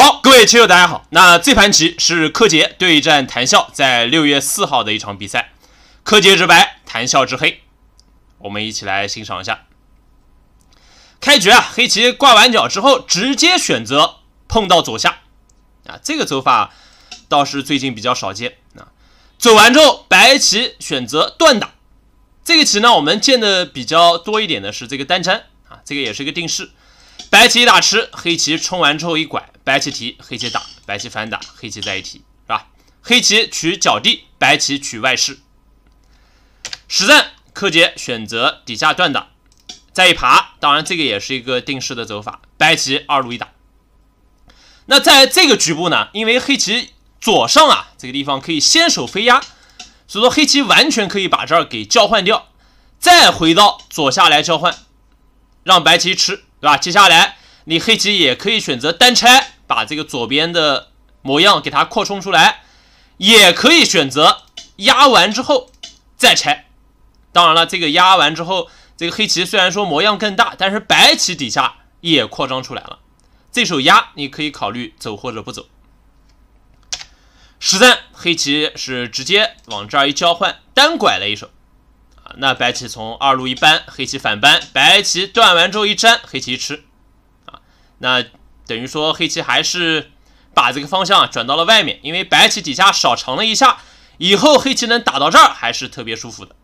好，各位棋友，大家好。那这盘棋是柯洁对战谭笑，在六月四号的一场比赛。柯洁执白，谭笑执黑，我们一起来欣赏一下。开局啊，黑棋挂完角之后，直接选择碰到左下，啊，这个走法倒是最近比较少见啊。走完之后，白棋选择断打。这个棋呢，我们见的比较多一点的是这个单粘啊，这个也是一个定式。白棋一打吃，黑棋冲完之后一拐，白棋提，黑棋打，白棋反打，黑棋再一提，是吧？黑棋取角地，白棋取外势。实战柯洁选择底下断档，再一爬，当然这个也是一个定式的走法。白棋二路一打，那在这个局部呢，因为黑棋左上啊这个地方可以先手飞压，所以说黑棋完全可以把这儿给交换掉，再回到左下来交换，让白棋吃。对吧？接下来你黑棋也可以选择单拆，把这个左边的模样给它扩充出来，也可以选择压完之后再拆。当然了，这个压完之后，这个黑棋虽然说模样更大，但是白棋底下也扩张出来了。这手压你可以考虑走或者不走。实战黑棋是直接往这儿一交换，单拐了一手。那白棋从二路一搬，黑棋反搬，白棋断完之后一粘，黑棋吃，啊，那等于说黑棋还是把这个方向转到了外面，因为白棋底下少长了一下，以后黑棋能打到这儿还是特别舒服的。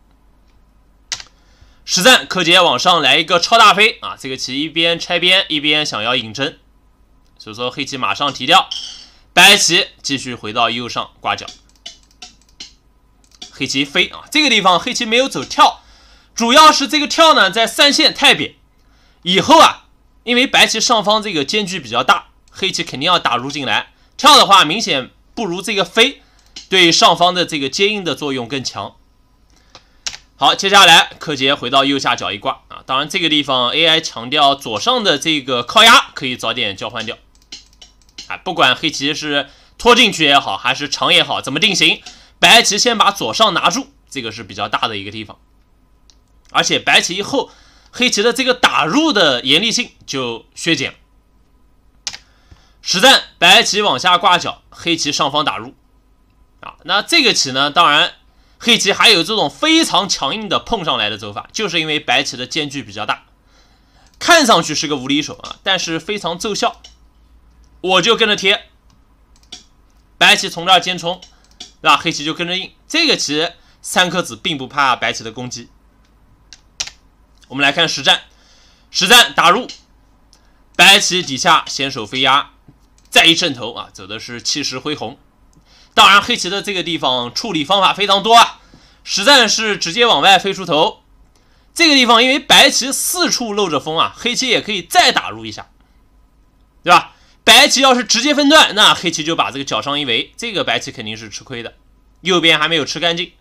实战柯洁往上来一个超大飞，啊，这个棋一边拆边一边想要引针，所以说黑棋马上提掉，白棋继续回到右上挂角。黑棋飞啊，这个地方黑棋没有走跳，主要是这个跳呢在三线太扁，以后啊，因为白棋上方这个间距比较大，黑棋肯定要打入进来。跳的话明显不如这个飞，对上方的这个接应的作用更强。好，接下来柯洁回到右下角一挂啊，当然这个地方 AI 强调左上的这个靠压可以早点交换掉啊，不管黑棋是拖进去也好，还是长也好，怎么定型。白棋先把左上拿住，这个是比较大的一个地方，而且白棋一后，黑棋的这个打入的严厉性就削减。实战白棋往下挂角，黑棋上方打入。啊，那这个棋呢，当然黑棋还有这种非常强硬的碰上来的走法，就是因为白棋的间距比较大，看上去是个无理手啊，但是非常奏效，我就跟着贴。白棋从这儿尖冲。那黑棋就跟着应这个棋，三颗子并不怕白棋的攻击。我们来看实战，实战打入白棋底下，先手飞压，再一阵头啊，走的是气势恢宏。当然，黑棋的这个地方处理方法非常多啊。实战是直接往外飞出头，这个地方因为白棋四处漏着风啊，黑棋也可以再打入一下，对吧？白棋要是直接分段，那黑棋就把这个角上一围，这个白棋肯定是吃亏的。右边还没有吃干净。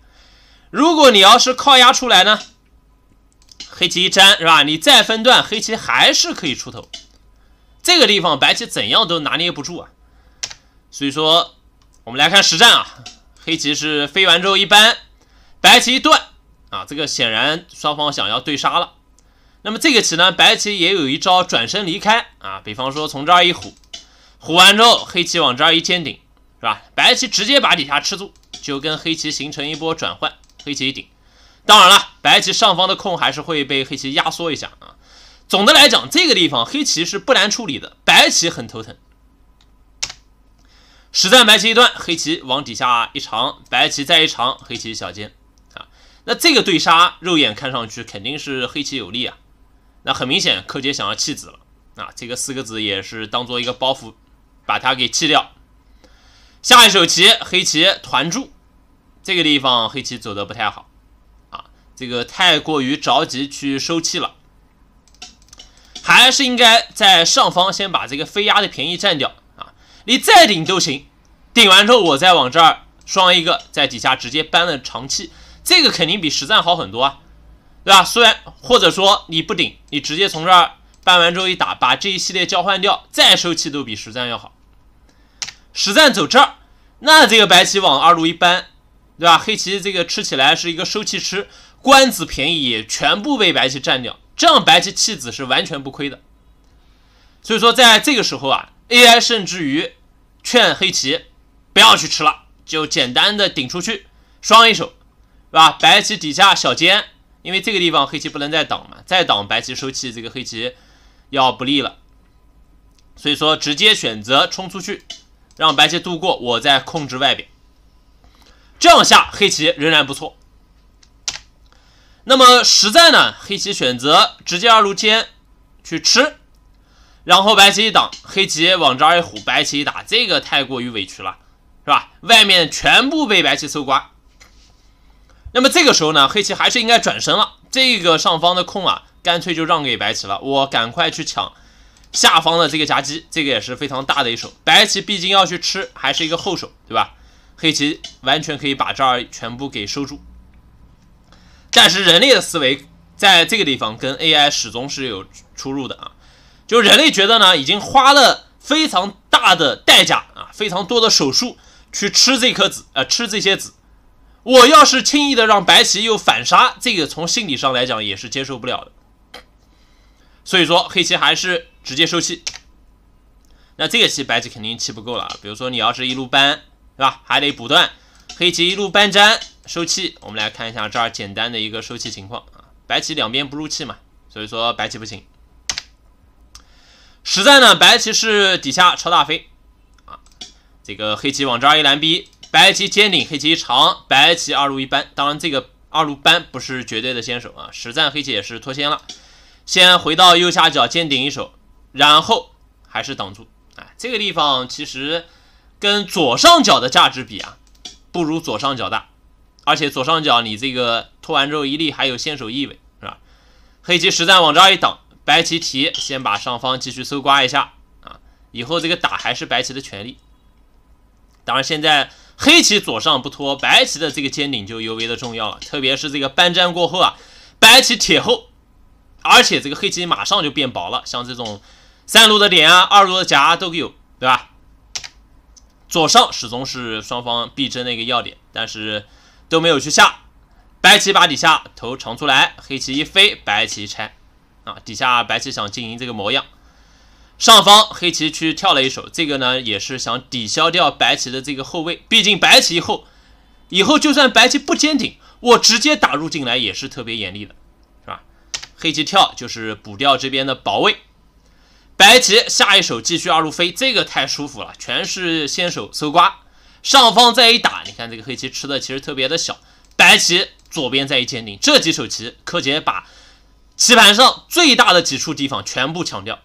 如果你要是靠压出来呢，黑棋一粘是吧？你再分段，黑棋还是可以出头。这个地方白棋怎样都拿捏不住啊。所以说，我们来看实战啊。黑棋是飞完之后一扳，白棋一断啊，这个显然双方想要对杀了。那么这个棋呢，白棋也有一招转身离开啊，比方说从这儿一虎。虎完之后，黑棋往这儿一尖顶，是吧？白棋直接把底下吃住，就跟黑棋形成一波转换。黑棋一顶，当然了，白棋上方的空还是会被黑棋压缩一下啊。总的来讲，这个地方黑棋是不难处理的，白棋很头疼。实战白棋一断，黑棋往底下一长，白棋再一长，黑棋小尖啊。那这个对杀，肉眼看上去肯定是黑棋有利啊。那很明显，柯洁想要弃子了啊。这个四个子也是当做一个包袱。把它给弃掉，下一手棋黑棋团住，这个地方黑棋走的不太好啊，这个太过于着急去收气了，还是应该在上方先把这个飞压的便宜占掉啊，你再顶都行，顶完之后我再往这儿双一个，在底下直接搬了长气，这个肯定比实战好很多啊，对吧？虽然或者说你不顶，你直接从这儿搬完之后一打，把这一系列交换掉，再收气都比实战要好。实战走这儿，那这个白棋往二路一搬，对吧？黑棋这个吃起来是一个收气吃，官子便宜，全部被白棋占掉，这样白棋弃子是完全不亏的。所以说，在这个时候啊，AI 甚至于劝黑棋不要去吃了，就简单的顶出去，双一手，是吧？白棋底下小尖，因为这个地方黑棋不能再挡嘛，再挡白棋收气，这个黑棋要不利了。所以说，直接选择冲出去。让白棋度过，我再控制外边。这样下黑棋仍然不错。那么实在呢，黑棋选择直接二路尖去吃，然后白棋一挡，黑棋往这儿一虎，白棋一打，这个太过于委屈了，是吧？外面全部被白棋搜刮。那么这个时候呢，黑棋还是应该转身了。这个上方的空啊，干脆就让给白棋了，我赶快去抢。下方的这个夹击，这个也是非常大的一手。白棋毕竟要去吃，还是一个后手，对吧？黑棋完全可以把这儿全部给收住。但是人类的思维在这个地方跟 AI 始终是有出入的啊。就人类觉得呢，已经花了非常大的代价啊，非常多的手术去吃这颗子，呃，吃这些子。我要是轻易的让白棋又反杀，这个从心理上来讲也是接受不了的。所以说，黑棋还是。直接收气，那这个棋白棋肯定气不够了。比如说你要是一路搬，对吧？还得补断。黑棋一路搬粘收气，我们来看一下这儿简单的一个收气情况啊。白棋两边不入气嘛，所以说白棋不行。实战呢，白棋是底下超大飞啊，这个黑棋往这儿一拦逼，白棋尖顶，黑棋长，白棋二路一扳。当然这个二路扳不是绝对的先手啊。实战黑棋也是脱先了，先回到右下角尖顶一手。然后还是挡住，哎，这个地方其实跟左上角的价值比啊，不如左上角大，而且左上角你这个拖完之后一粒还有先手意味，是吧？黑棋实在往这儿一挡，白棋提，先把上方继续搜刮一下啊，以后这个打还是白棋的权利。当然，现在黑棋左上不拖，白棋的这个尖顶就尤为的重要了，特别是这个搬粘过后啊，白棋铁厚，而且这个黑棋马上就变薄了，像这种。三路的点啊，二路的夹都有，对吧？左上始终是双方必争的一个要点，但是都没有去下。白棋把底下头长出来，黑棋一飞，白棋一拆啊，底下白棋想经营这个模样。上方黑棋去跳了一手，这个呢也是想抵消掉白棋的这个后位，毕竟白棋后以后就算白棋不坚顶，我直接打入进来也是特别严厉的，是吧？黑棋跳就是补掉这边的保卫。白棋下一手继续二路飞，这个太舒服了，全是先手搜刮，上方再一打，你看这个黑棋吃的其实特别的小，白棋左边再一鉴定，这几手棋柯洁把棋盘上最大的几处地方全部抢掉，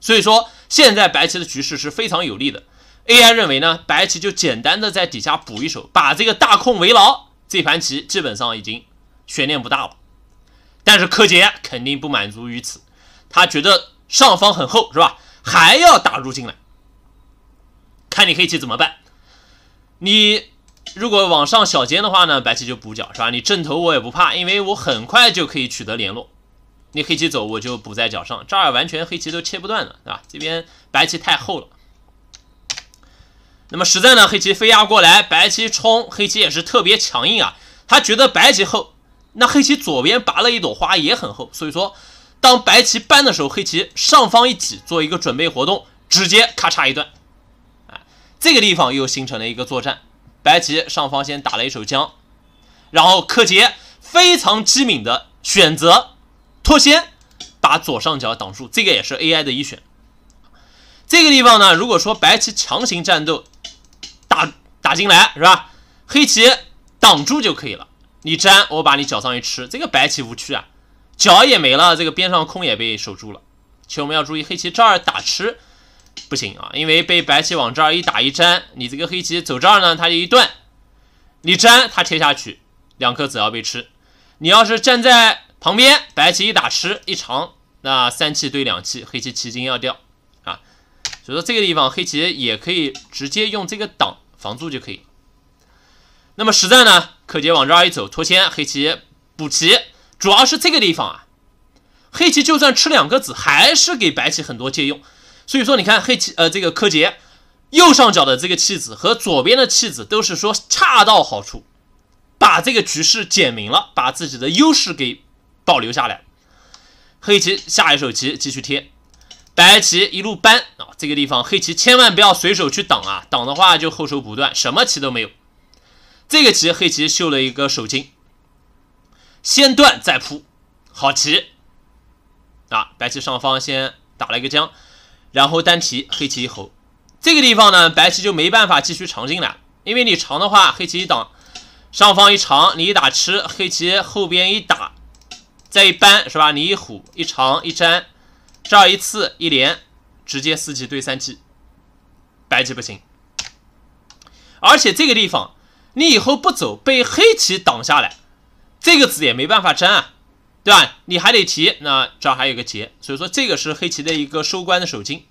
所以说现在白棋的局势是非常有利的。AI 认为呢，白棋就简单的在底下补一手，把这个大空围牢，这盘棋基本上已经悬念不大了。但是柯洁肯定不满足于此，他觉得。上方很厚是吧？还要打入进来，看你黑棋怎么办。你如果往上小尖的话呢，白棋就补角是吧？你正头我也不怕，因为我很快就可以取得联络。你黑棋走，我就补在角上，这儿完全黑棋都切不断了，对吧？这边白棋太厚了。那么实在呢，黑棋飞压过来，白棋冲，黑棋也是特别强硬啊。他觉得白棋厚，那黑棋左边拔了一朵花也很厚，所以说。当白棋搬的时候，黑棋上方一挤，做一个准备活动，直接咔嚓一断，啊，这个地方又形成了一个作战。白棋上方先打了一手将，然后柯洁非常机敏的选择脱先，把左上角挡住。这个也是 AI 的一选。这个地方呢，如果说白棋强行战斗，打打进来是吧？黑棋挡住就可以了。你粘我把你脚上一吃，这个白棋无趣啊。脚也没了，这个边上空也被守住了。其实我们要注意，黑棋这儿打吃不行啊，因为被白棋往这儿一打一粘，你这个黑棋走这儿呢，它就一断，你粘它贴下去，两颗子要被吃。你要是站在旁边，白棋一打吃一长，那三气对两气，黑棋棋筋要掉啊。所以说这个地方黑棋也可以直接用这个挡防住就可以。那么实战呢，柯洁往这儿一走，脱先，黑棋补棋。主要是这个地方啊，黑棋就算吃两个子，还是给白棋很多借用。所以说，你看黑棋呃这个柯洁右上角的这个棋子和左边的棋子，都是说恰到好处，把这个局势简明了，把自己的优势给保留下来。黑棋下一手棋继续贴，白棋一路扳啊，这个地方黑棋千万不要随手去挡啊，挡的话就后手不断，什么棋都没有。这个棋黑棋秀了一个手筋。先断再扑，好棋啊！白棋上方先打了一个将，然后单提黑棋一吼。这个地方呢，白棋就没办法继续长进了，因为你长的话，黑棋一挡，上方一长，你一打吃，黑棋后边一打，再一扳是吧？你一虎一长一粘，这儿一次一连，直接四级对三级，白棋不行。而且这个地方你以后不走，被黑棋挡下来。这个子也没办法粘啊，对吧？你还得提，那这儿还有个劫，所以说这个是黑棋的一个收官的手筋。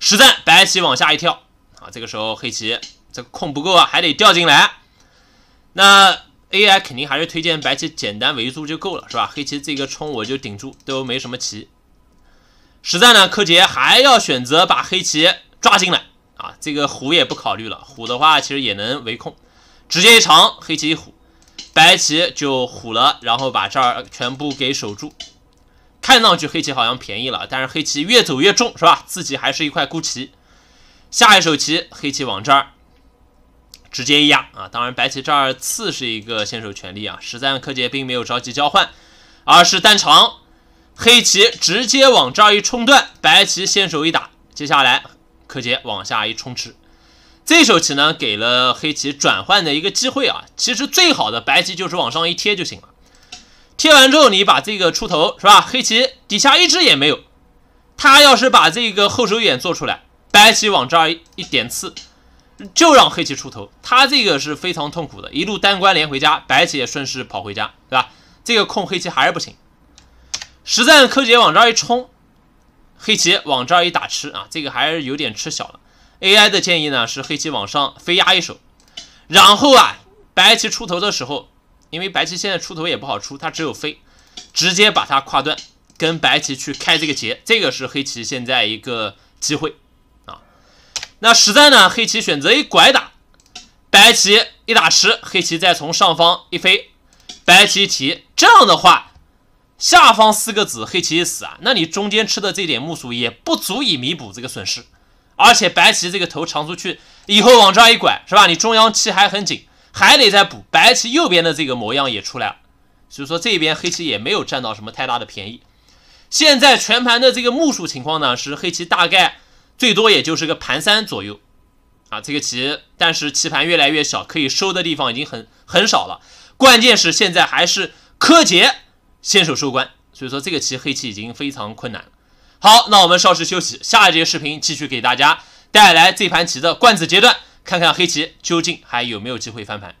实战白棋往下一跳，啊，这个时候黑棋这个空不够啊，还得掉进来。那 AI 肯定还是推荐白棋简单围住就够了，是吧？黑棋这个冲我就顶住，都没什么棋。实战呢，柯洁还要选择把黑棋抓进来啊，这个虎也不考虑了，虎的话其实也能围控，直接一长，黑棋一虎。白棋就虎了，然后把这儿全部给守住。看上去黑棋好像便宜了，但是黑棋越走越重，是吧？自己还是一块孤棋。下一手棋，黑棋往这儿直接压啊！当然，白棋这儿刺是一个先手权利啊。实战柯洁并没有着急交换，而是单长。黑棋直接往这儿一冲断，白棋先手一打，接下来柯洁往下一冲吃。这手棋呢，给了黑棋转换的一个机会啊。其实最好的白棋就是往上一贴就行了。贴完之后，你把这个出头是吧？黑棋底下一只也没有。他要是把这个后手眼做出来，白棋往这儿一点刺，就让黑棋出头。他这个是非常痛苦的，一路单关连回家，白棋也顺势跑回家，对吧？这个控黑棋还是不行。实战柯洁往这儿一冲，黑棋往这儿一打吃啊，这个还是有点吃小了。AI 的建议呢是黑棋往上飞压一手，然后啊白棋出头的时候，因为白棋现在出头也不好出，它只有飞，直接把它跨断，跟白棋去开这个劫，这个是黑棋现在一个机会啊。那实在呢，黑棋选择一拐打，白棋一打吃，黑棋再从上方一飞，白棋一提，这样的话，下方四个子黑棋一死啊，那你中间吃的这点木薯也不足以弥补这个损失。而且白棋这个头长出去以后往这一拐，是吧？你中央棋还很紧，还得再补。白棋右边的这个模样也出来了，所以说这边黑棋也没有占到什么太大的便宜。现在全盘的这个目数情况呢，是黑棋大概最多也就是个盘三左右啊，这个棋但是棋盘越来越小，可以收的地方已经很很少了。关键是现在还是柯洁先手收官，所以说这个棋黑棋已经非常困难了。好，那我们稍事休息，下一节视频继续给大家带来这盘棋的罐子阶段，看看黑棋究竟还有没有机会翻盘。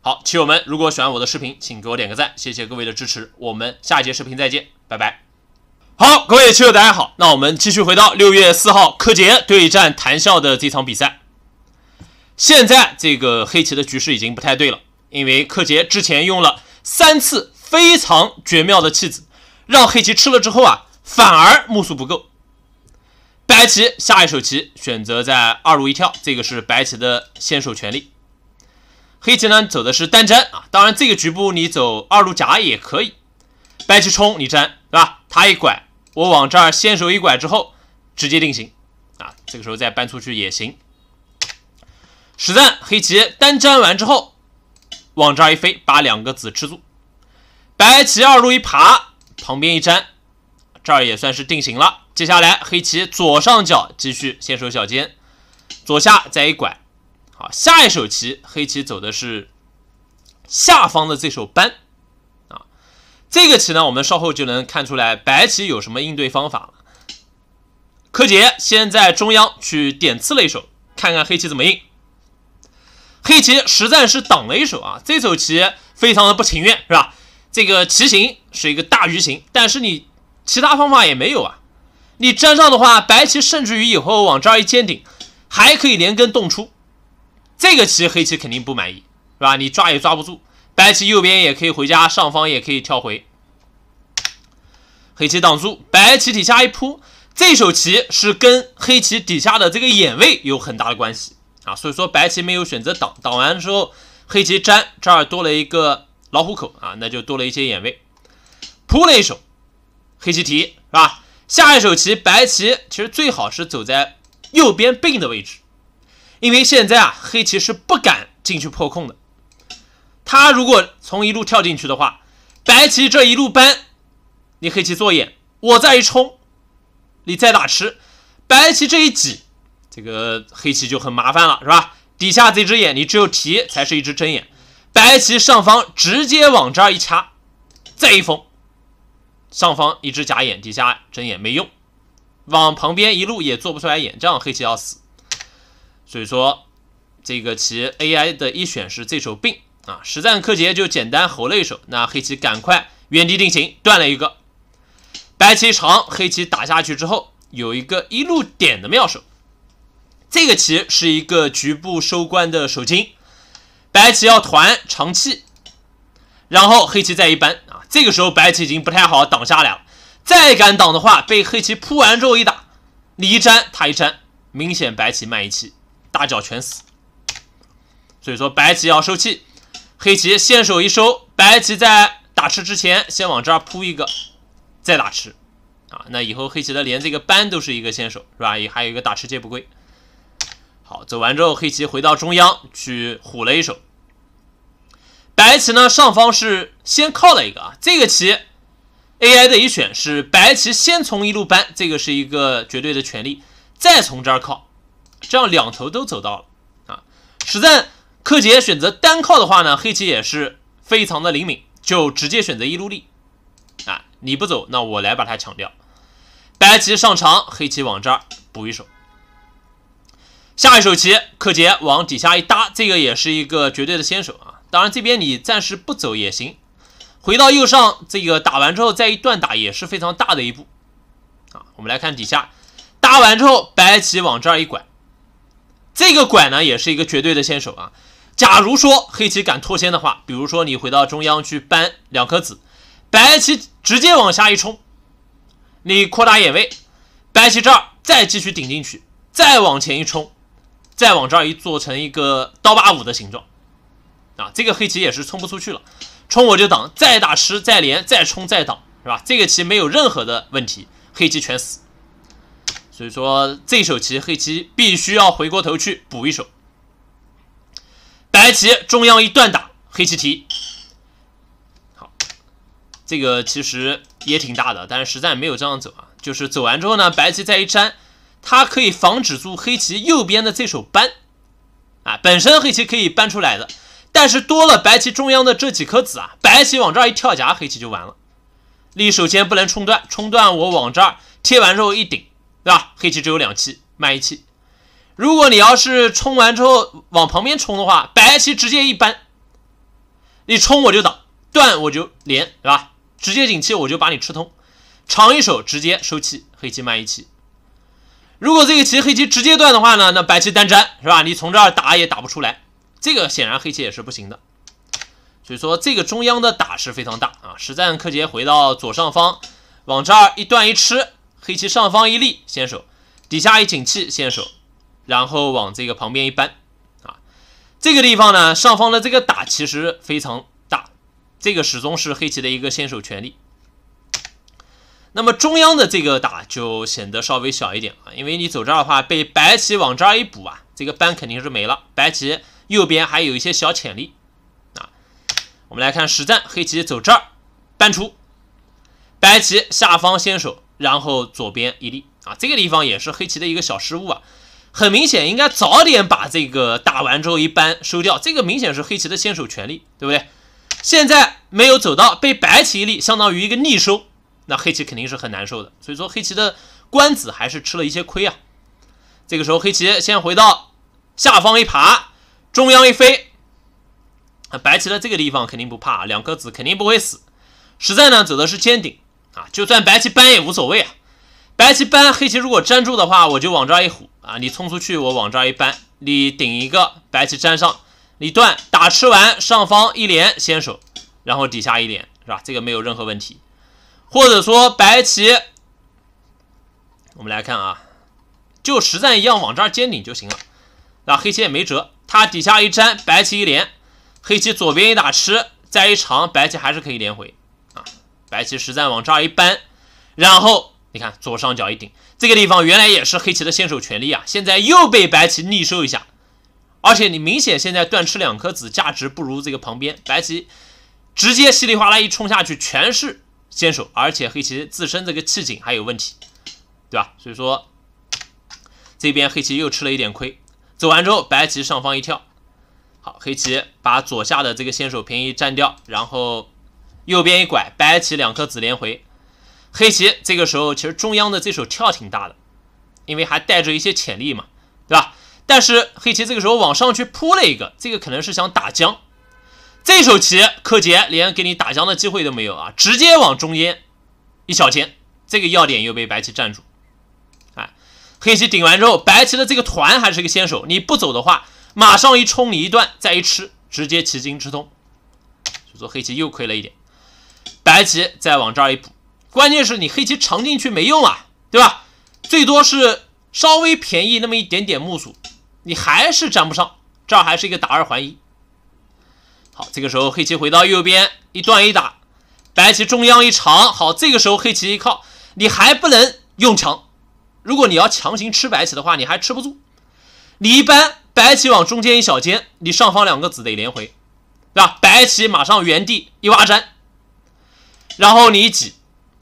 好，棋友们，如果喜欢我的视频，请给我点个赞，谢谢各位的支持。我们下一节视频再见，拜拜。好，各位棋友，大家好，那我们继续回到六月四号柯洁对战谭笑的这场比赛。现在这个黑棋的局势已经不太对了，因为柯洁之前用了三次非常绝妙的弃子，让黑棋吃了之后啊。反而目数不够，白棋下一手棋选择在二路一跳，这个是白棋的先手权利。黑棋呢走的是单粘啊，当然这个局部你走二路夹也可以。白棋冲你粘对吧？他一拐，我往这儿先手一拐之后直接定型啊，这个时候再搬出去也行。实战黑棋单粘完之后往这儿一飞，把两个子吃住。白棋二路一爬，旁边一粘。这儿也算是定型了。接下来黑棋左上角继续先守小尖，左下再一拐。好，下一手棋，黑棋走的是下方的这手扳啊。这个棋呢，我们稍后就能看出来白棋有什么应对方法了。柯洁先在中央去点刺了一手，看看黑棋怎么应。黑棋实在是挡了一手啊，这手棋非常的不情愿，是吧？这个棋形是一个大鱼形，但是你。其他方法也没有啊，你粘上的话，白棋甚至于以后往这儿一尖顶，还可以连根动出。这个棋黑棋肯定不满意，是吧？你抓也抓不住，白棋右边也可以回家，上方也可以跳回。黑棋挡住，白棋底下一扑。这手棋是跟黑棋底下的这个眼位有很大的关系啊，所以说白棋没有选择挡，挡完之后黑棋粘这儿多了一个老虎口啊，那就多了一些眼位，扑了一手。黑棋提是吧？下一手棋，白棋其实最好是走在右边并的位置，因为现在啊，黑棋是不敢进去破空的。他如果从一路跳进去的话，白棋这一路搬，你黑棋做眼，我再一冲，你再打吃，白棋这一挤，这个黑棋就很麻烦了，是吧？底下这只眼，你只有提才是一只真眼。白棋上方直接往这儿一掐，再一封。上方一只假眼，底下真眼没用，往旁边一路也做不出来眼，这样黑棋要死。所以说这个棋 AI 的一选是这手病啊！实战柯洁就简单吼了一手，那黑棋赶快原地定型，断了一个白棋长，黑棋打下去之后有一个一路点的妙手。这个棋是一个局部收官的手筋，白棋要团长气，然后黑棋再一扳。这个时候白棋已经不太好挡下来了，再敢挡的话，被黑棋扑完之后一打，你一粘他一粘，明显白棋慢一气，大脚全死。所以说白棋要收气，黑棋先手一收，白棋在打吃之前先往这儿扑一个，再打吃啊，那以后黑棋的连这个扳都是一个先手，是吧？也还有一个打吃接不归。好，走完之后黑棋回到中央去虎了一手。白棋呢？上方是先靠了一个啊。这个棋，AI 的一选是白棋先从一路扳，这个是一个绝对的权利，再从这儿靠，这样两头都走到了啊。实战柯洁选择单靠的话呢，黑棋也是非常的灵敏，就直接选择一路立啊。你不走，那我来把它抢掉。白棋上长，黑棋往这儿补一手，下一手棋柯洁往底下一搭，这个也是一个绝对的先手。当然，这边你暂时不走也行。回到右上这个打完之后，再一段打也是非常大的一步啊。我们来看底下，搭完之后，白棋往这儿一拐，这个拐呢也是一个绝对的先手啊。假如说黑棋敢脱先的话，比如说你回到中央去搬两颗子，白棋直接往下一冲，你扩大眼位，白棋这儿再继续顶进去，再往前一冲，再往这儿一做成一个刀疤舞的形状。啊，这个黑棋也是冲不出去了，冲我就挡，再打吃，再连，再冲，再挡，是吧？这个棋没有任何的问题，黑棋全死。所以说，这手棋黑棋必须要回过头去补一手。白棋中央一断打，黑棋提。好，这个其实也挺大的，但是实战没有这样走啊。就是走完之后呢，白棋再一粘，它可以防止住黑棋右边的这手搬。啊，本身黑棋可以搬出来的。但是多了白棋中央的这几颗子啊，白棋往这儿一跳夹，黑棋就完了。立首先不能冲断，冲断我往这儿贴完之后一顶，对吧？黑棋只有两气，慢一气。如果你要是冲完之后往旁边冲的话，白棋直接一扳，你冲我就挡，断我就连，对吧？直接顶气我就把你吃通，长一手直接收气，黑棋慢一气。如果这个棋黑棋直接断的话呢，那白棋单粘是吧？你从这儿打也打不出来。这个显然黑棋也是不行的，所以说这个中央的打是非常大啊！实战柯洁回到左上方，往这儿一段一吃，黑棋上方一立先手，底下一紧气先手，然后往这个旁边一扳啊！这个地方呢，上方的这个打其实非常大，这个始终是黑棋的一个先手权利。那么中央的这个打就显得稍微小一点啊，因为你走这儿的话，被白棋往这儿一补啊，这个扳肯定是没了，白棋。右边还有一些小潜力啊，我们来看实战，黑棋走这儿，搬出，白棋下方先手，然后左边一粒啊，这个地方也是黑棋的一个小失误啊，很明显应该早点把这个打完之后一搬收掉，这个明显是黑棋的先手权利，对不对？现在没有走到，被白棋一粒相当于一个逆收，那黑棋肯定是很难受的，所以说黑棋的官子还是吃了一些亏啊，这个时候黑棋先回到下方一爬。中央一飞，白棋的这个地方肯定不怕啊，两颗子肯定不会死。实战呢走的是尖顶啊，就算白棋搬也无所谓啊。白棋搬，黑棋如果粘住的话，我就往这儿一虎啊，你冲出去，我往这儿一搬，你顶一个，白棋粘上，你断打吃完，上方一连先手，然后底下一连，是吧？这个没有任何问题。或者说白棋，我们来看啊，就实战一样往这儿尖顶就行了，啊，黑棋也没辙。他底下一粘，白棋一连，黑棋左边一打吃，再一长，白棋还是可以连回啊。白棋实战往这儿一扳，然后你看左上角一顶，这个地方原来也是黑棋的先手权利啊，现在又被白棋逆收一下。而且你明显现在断吃两颗子价值不如这个旁边，白棋直接稀里哗啦一冲下去，全是先手，而且黑棋自身这个气井还有问题，对吧？所以说这边黑棋又吃了一点亏。走完之后，白棋上方一跳，好，黑棋把左下的这个先手便宜占掉，然后右边一拐，白棋两颗子连回，黑棋这个时候其实中央的这手跳挺大的，因为还带着一些潜力嘛，对吧？但是黑棋这个时候往上去扑了一个，这个可能是想打将，这手棋柯洁连给你打将的机会都没有啊，直接往中间一小间，这个要点又被白棋占住。黑棋顶完之后，白棋的这个团还是一个先手。你不走的话，马上一冲，你一段再一吃，直接棋筋吃通，就说黑棋又亏了一点。白棋再往这儿一补，关键是你黑棋长进去没用啊，对吧？最多是稍微便宜那么一点点目数，你还是粘不上。这儿还是一个打二还一。好，这个时候黑棋回到右边一断一打，白棋中央一长。好，这个时候黑棋一靠，你还不能用墙。如果你要强行吃白棋的话，你还吃不住。你一般白棋往中间一小间，你上方两个子得连回，对吧？白棋马上原地一挖粘，然后你一挤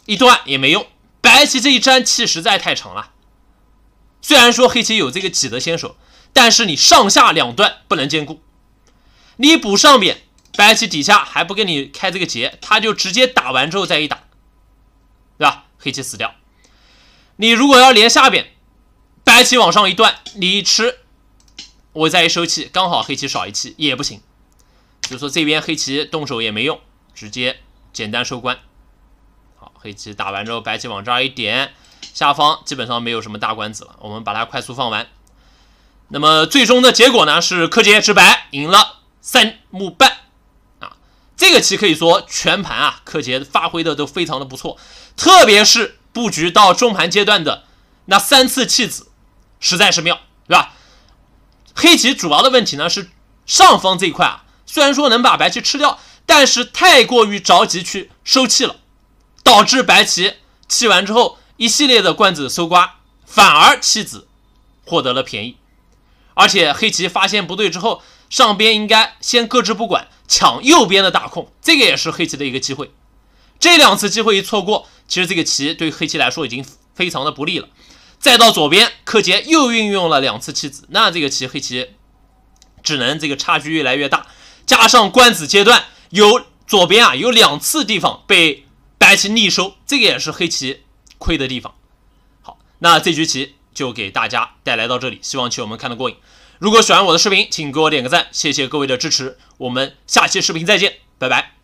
一断也没用。白棋这一粘气实在太长了。虽然说黑棋有这个挤的先手，但是你上下两段不能兼顾。你补上边，白棋底下还不给你开这个结，他就直接打完之后再一打，对吧？黑棋死掉。你如果要连下边，白棋往上一断，你一吃，我再一收气，刚好黑棋少一气也不行。就说这边黑棋动手也没用，直接简单收官。好，黑棋打完之后，白棋往这儿一点，下方基本上没有什么大关子了。我们把它快速放完。那么最终的结果呢，是柯洁直白赢了三目半啊。这个棋可以说全盘啊，柯洁发挥的都非常的不错，特别是。布局到中盘阶段的那三次弃子，实在是妙，对吧？黑棋主要的问题呢是上方这一块啊，虽然说能把白棋吃掉，但是太过于着急去收气了，导致白棋弃完之后一系列的罐子搜刮，反而弃子获得了便宜。而且黑棋发现不对之后，上边应该先搁置不管，抢右边的大空，这个也是黑棋的一个机会。这两次机会一错过。其实这个棋对黑棋来说已经非常的不利了，再到左边柯洁又运用了两次弃子，那这个棋黑棋只能这个差距越来越大，加上官子阶段有左边啊有两次地方被白棋逆收，这个也是黑棋亏的地方。好，那这局棋就给大家带来到这里，希望棋友们看得过瘾。如果喜欢我的视频，请给我点个赞，谢谢各位的支持，我们下期视频再见，拜拜。